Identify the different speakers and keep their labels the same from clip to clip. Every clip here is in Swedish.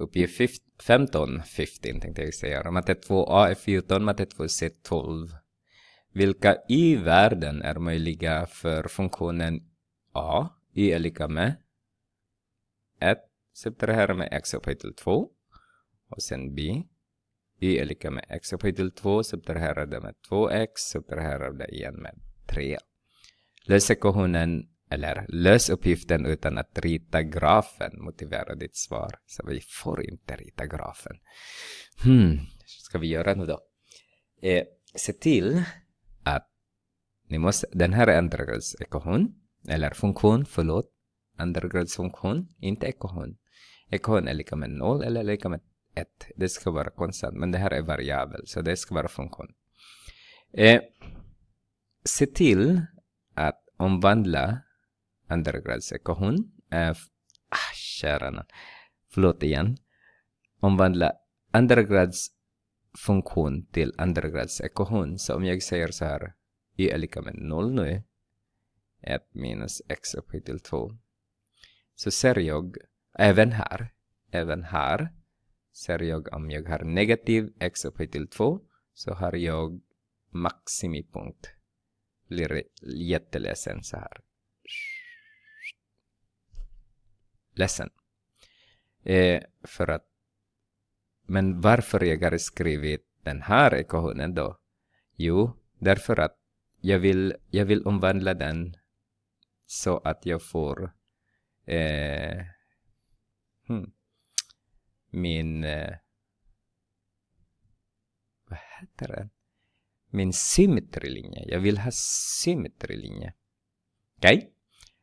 Speaker 1: uppge 15, 15 tänkte jag säga, matte 2a är 14, matte 2c är 12. Vilka y-värden är möjliga för funktionen a? y är lika med 1, subtrahera med x upphöjt till 2 och sen b. y är lika med x upphöjt till 2, subtrahera det med 2x, subtrahera det igen med 3. Lös ekvationen eller lös uppgiften utan att rita grafen, motivera ditt svar. Så vi får inte rita grafen. Hmm, ska vi göra nu då? Eh, se till att ni måste, den här är undergrads-ekvation, eller funktion, förlåt. undergrads inte ekvation. Ekvation är lika med noll eller lika med ett. Det ska vara konstant, men det här är variabel, så det ska vara funktion. Eh, se till att omvandla undergrad söker hon, eh, ah, kära nån. förlåt igen, omvandla undergrads funktion till undergradsekvation. Så om jag säger så här, y är lika med 0 nu, 1 minus x upphöjt till 2. Så ser jag, även här, även här, ser jag om jag har negativ x upphöjt till 2, så har jag maximipunkt. Blir jätteledsen så här ledsen. Eh, för att, men varför jag har skrivit den här ekvationen då? Jo, därför att jag vill, jag vill omvandla den så att jag får eh, hmm, min eh, vad heter den? Min symmetrilinje. Jag vill ha symmetrilinje. Okej? Okay?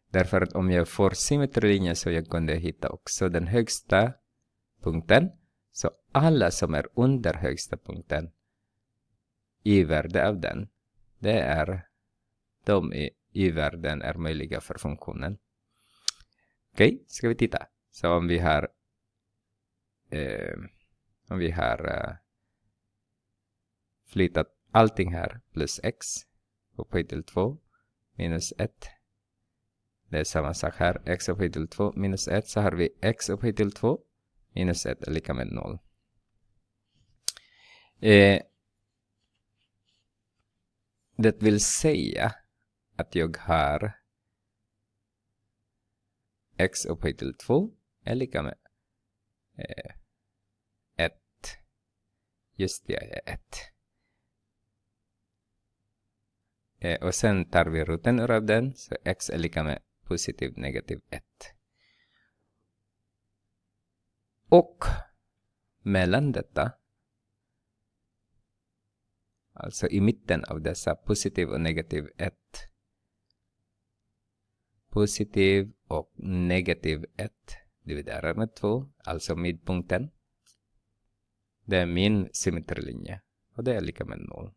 Speaker 1: Därför att om jag får symmetrilinjen så jag kunde hitta också den högsta punkten. Så alla som är under högsta punkten i värde av den, det är de i, i värden är möjliga för funktionen. Okej, okay, ska vi titta. Så om vi har eh, om vi har eh, flyttat allting här plus x upphöjt till 2 minus 1 det är samma sak här. x upphöjt till 2 minus 1 så har vi x upphöjt till 2 minus 1 är lika med 0. Eh, det vill säga att jag har x upphöjt till 2 är lika med eh, 1. Just det, jag 1. Eh, och sen tar vi roten ur av den, så x är lika med positiv negativ 1. Och mellan detta, alltså i mitten av dessa positiv och negativ 1, positiv och negativ 1 dividerar med 2, alltså midpunkten. Det är min symmetrilinje och det är lika med 0.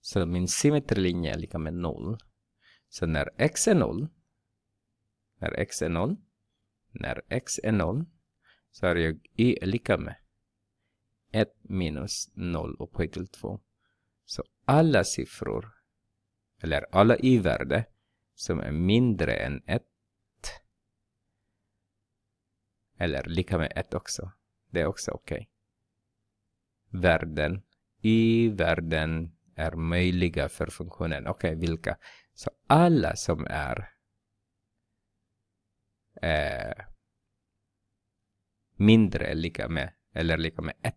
Speaker 1: Så min symmetrilinje är lika med 0. Så när x är 0 när x är 0. När x är 0 så är jag y är lika med 1 minus 0 upphöjt till 2. Så alla siffror, eller alla y-värde som är mindre än 1 eller lika med 1 också. Det är också okej. Okay. Värden, y-värden är möjliga för funktionen. Okej, okay, vilka? Så alla som är eh, mindre lika med, eller lika med 1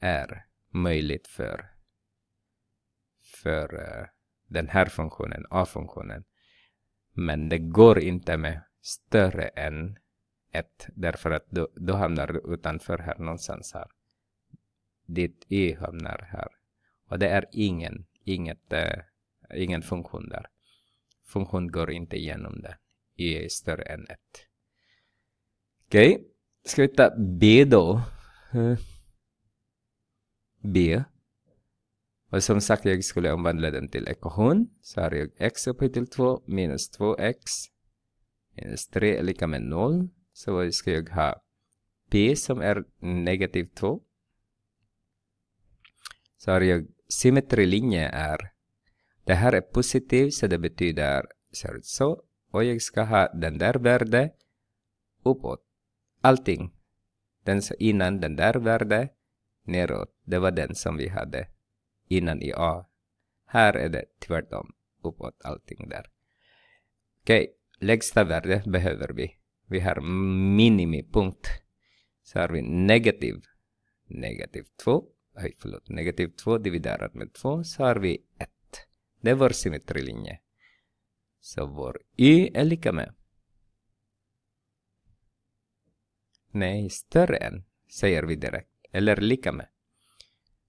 Speaker 1: är möjligt för, för eh, den här funktionen, a-funktionen. Men det går inte med större än 1 därför att då, då hamnar du utanför här någonstans här. Ditt Y hamnar här. Och det är ingen, inget, eh, ingen funktion där. Funktion går inte igenom det är större än 1. Okej, okay. ska vi ta B då. Eh, B. Och som sagt, jag skulle omvandla den till ekvation. Så har jag x upphöjt till 2 minus 2x minus 3 är lika med 0. Så ska jag ha p som är negativ 2. Så har jag symmetrilinje är. Det här är positiv så det betyder så, så och jag ska ha den där värde uppåt. Allting. Den innan den där värde neråt. Det var den som vi hade innan i A. Här är det tvärtom. Uppåt allting där. Okej, okay. lägsta värde behöver vi. Vi har minimipunkt. Så har vi negativ. Negativ 2. förlåt. Negativ 2 dividerat med 2 så har vi 1. Det är vår symmetrilinje. Så vår y är lika med... Nej, större än, säger vi direkt. Eller lika med.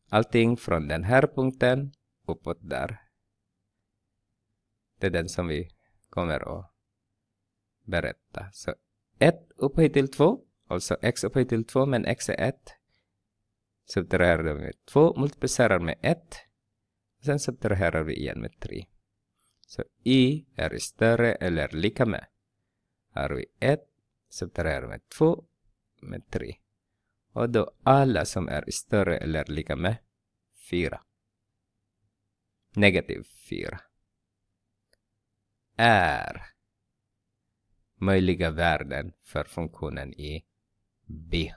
Speaker 1: Allting från den här punkten uppåt där. Det är den som vi kommer att berätta. Så 1 upphöjt till 2, alltså x upphöjt till 2, men x är 1. Subtraherar vi med 2, multiplicerar med 1. Sen subtraherar vi igen med 3. Så i är större eller lika med. Här har vi 1, subtraherar med 2, med 3. Och då alla som är större eller lika med 4. Negativ 4. Är möjliga värden för funktionen i B.